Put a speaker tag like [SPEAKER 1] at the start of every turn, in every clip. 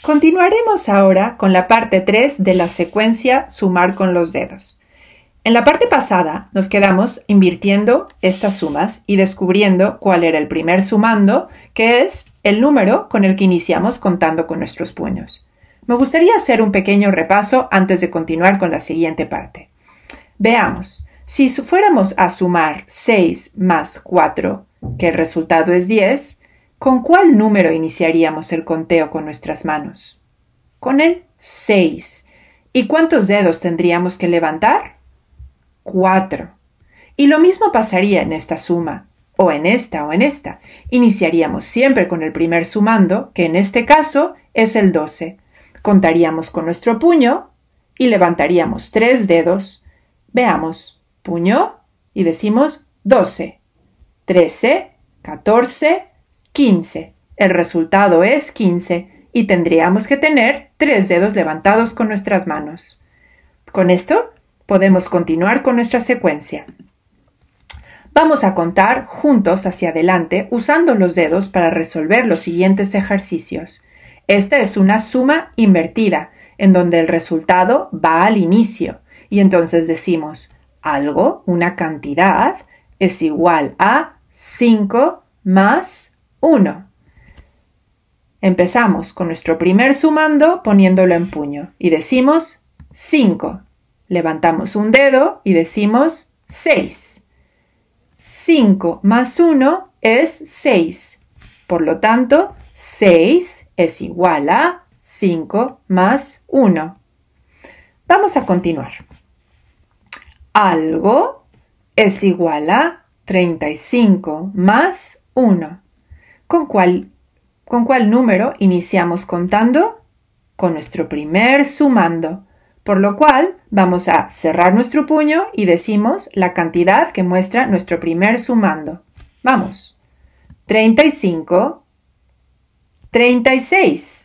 [SPEAKER 1] Continuaremos ahora con la parte 3 de la secuencia sumar con los dedos. En la parte pasada nos quedamos invirtiendo estas sumas y descubriendo cuál era el primer sumando, que es el número con el que iniciamos contando con nuestros puños. Me gustaría hacer un pequeño repaso antes de continuar con la siguiente parte. Veamos, si fuéramos a sumar 6 más 4, que el resultado es 10, ¿Con cuál número iniciaríamos el conteo con nuestras manos? Con el 6. ¿Y cuántos dedos tendríamos que levantar? 4. Y lo mismo pasaría en esta suma, o en esta o en esta. Iniciaríamos siempre con el primer sumando, que en este caso es el 12. Contaríamos con nuestro puño y levantaríamos tres dedos. Veamos, puño y decimos 12, 13, 14, 15. El resultado es 15 y tendríamos que tener tres dedos levantados con nuestras manos. Con esto podemos continuar con nuestra secuencia. Vamos a contar juntos hacia adelante usando los dedos para resolver los siguientes ejercicios. Esta es una suma invertida, en donde el resultado va al inicio, y entonces decimos algo, una cantidad, es igual a 5 más 1. Empezamos con nuestro primer sumando poniéndolo en puño y decimos 5. Levantamos un dedo y decimos 6. 5 más 1 es 6. Por lo tanto, 6 es igual a 5 más 1. Vamos a continuar. Algo es igual a 35 más 1. ¿Con cuál, número iniciamos contando? Con nuestro primer sumando, por lo cual vamos a cerrar nuestro puño y decimos la cantidad que muestra nuestro primer sumando. Vamos. 35, 36.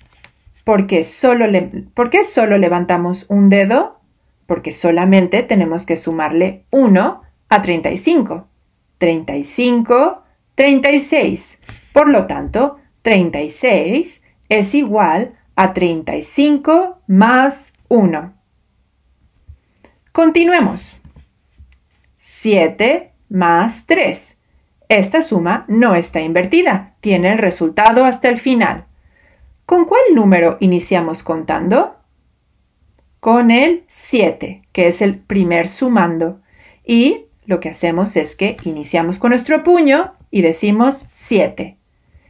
[SPEAKER 1] solo, le, ¿por qué solo levantamos un dedo? Porque solamente tenemos que sumarle 1 a 35. 35, 36. Por lo tanto, 36 es igual a 35 más 1. Continuemos. 7 más 3. Esta suma no está invertida, tiene el resultado hasta el final. ¿Con cuál número iniciamos contando? Con el 7, que es el primer sumando. Y lo que hacemos es que iniciamos con nuestro puño y decimos 7.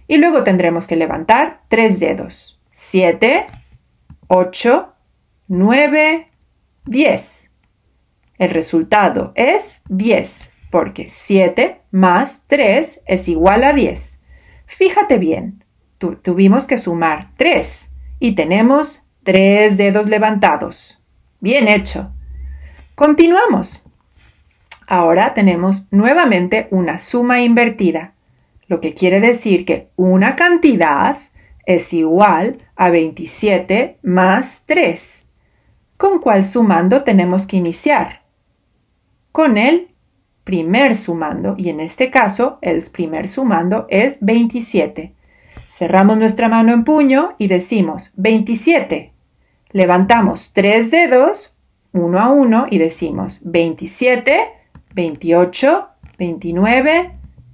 [SPEAKER 1] Y luego tendremos que levantar tres dedos. 7, ocho, nueve, 10. El resultado es 10, porque 7 más 3 es igual a 10. Fíjate bien, tuvimos que sumar 3 y tenemos tres dedos levantados. Bien hecho. Continuamos. Ahora tenemos nuevamente una suma invertida lo que quiere decir que una cantidad es igual a 27 más 3. ¿Con cuál sumando tenemos que iniciar? Con el primer sumando, y en este caso el primer sumando es 27. Cerramos nuestra mano en puño y decimos 27. Levantamos tres dedos, uno a uno, y decimos 27, 28, 29,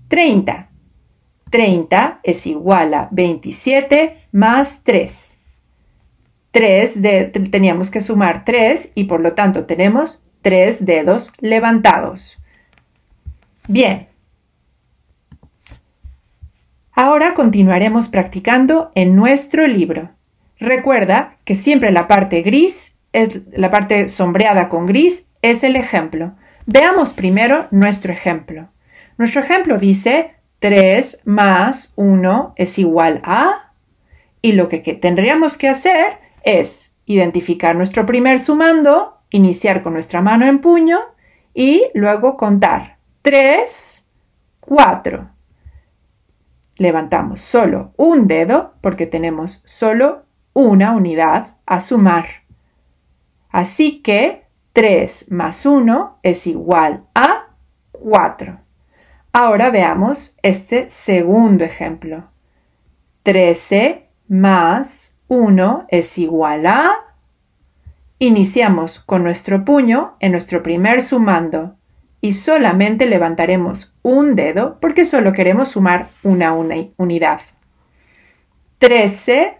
[SPEAKER 1] 30. 30 es igual a 27 más 3. 3 de, teníamos que sumar 3 y por lo tanto tenemos 3 dedos levantados. Bien. Ahora continuaremos practicando en nuestro libro. Recuerda que siempre la parte gris, es, la parte sombreada con gris, es el ejemplo. Veamos primero nuestro ejemplo. Nuestro ejemplo dice 3 más 1 es igual a, y lo que, tendríamos que hacer es identificar nuestro primer sumando, iniciar con nuestra mano en puño y luego contar 3, 4. Levantamos solo un dedo porque tenemos solo una unidad a sumar. Así que 3 más 1 es igual a 4. Ahora veamos este segundo ejemplo. 13 más 1 es igual a... Iniciamos con nuestro puño en nuestro primer sumando y solamente levantaremos un dedo porque solo queremos sumar una, unidad. 13,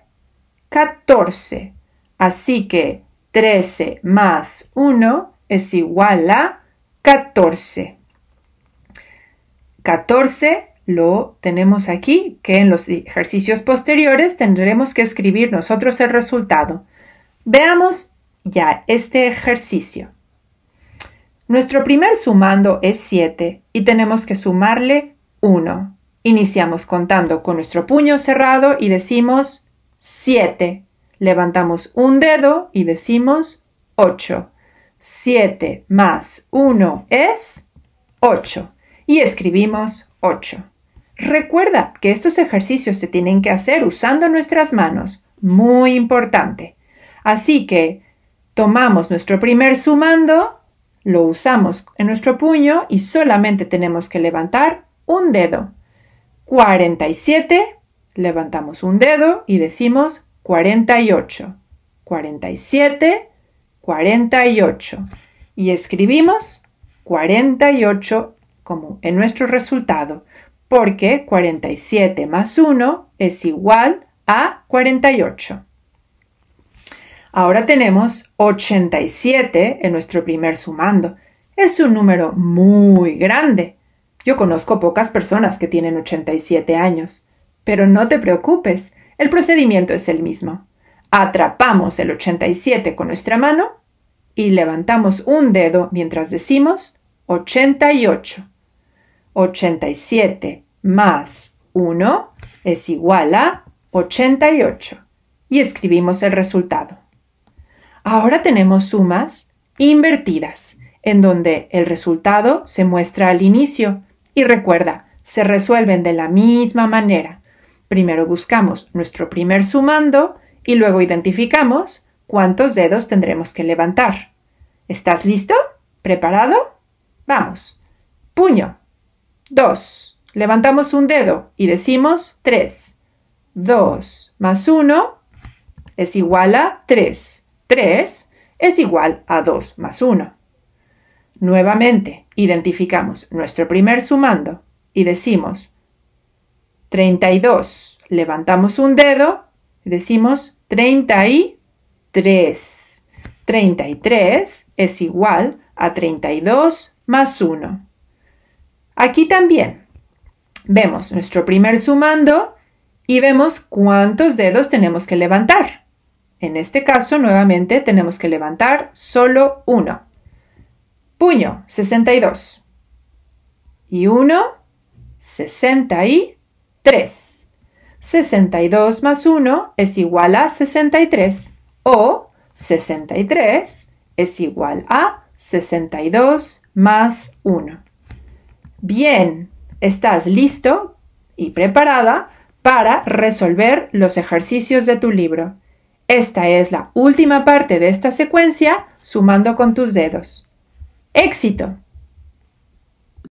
[SPEAKER 1] 14. Así que 13 más 1 es igual a 14. 14 lo tenemos aquí, que en los ejercicios posteriores tendremos que escribir nosotros el resultado. Veamos ya este ejercicio. Nuestro primer sumando es 7 y tenemos que sumarle 1. Iniciamos contando con nuestro puño cerrado y decimos 7. Levantamos un dedo y decimos 8. 7 más 1 es 8 y escribimos 8. Recuerda que estos ejercicios se tienen que hacer usando nuestras manos, muy importante. Así que tomamos nuestro primer sumando, lo usamos en nuestro puño y solamente tenemos que levantar un dedo. 47, levantamos un dedo y decimos 48. 47, 48. Y escribimos 48 en nuestro resultado, porque 47 más 1 es igual a 48. Ahora tenemos 87 en nuestro primer sumando. Es un número muy grande. Yo conozco pocas personas que tienen 87 años. Pero no te preocupes, el procedimiento es el mismo. Atrapamos el 87 con nuestra mano y levantamos un dedo mientras decimos 88. 87 más 1 es igual a 88. Y escribimos el resultado. Ahora tenemos sumas invertidas, en donde el resultado se muestra al inicio. Y recuerda, se resuelven de la misma manera. Primero buscamos nuestro primer sumando y luego identificamos cuántos dedos tendremos que levantar. ¿Estás listo? ¿Preparado? Vamos. Puño. 2. Levantamos un dedo y decimos 3. 2 más 1 es igual a 3. 3 es igual a 2 más 1. Nuevamente, identificamos nuestro primer sumando y decimos 32. Levantamos un dedo y decimos 33. 33 es igual a 32 más 1. Aquí también vemos nuestro primer sumando y vemos cuántos dedos tenemos que levantar. En este caso, nuevamente, tenemos que levantar solo uno. Puño, 62. Y 1, 63. 62 más 1 es igual a 63 o 63 es igual a 62 más 1. Bien, estás listo y preparada para resolver los ejercicios de tu libro. Esta es la última parte de esta secuencia sumando con tus dedos. ¡Éxito!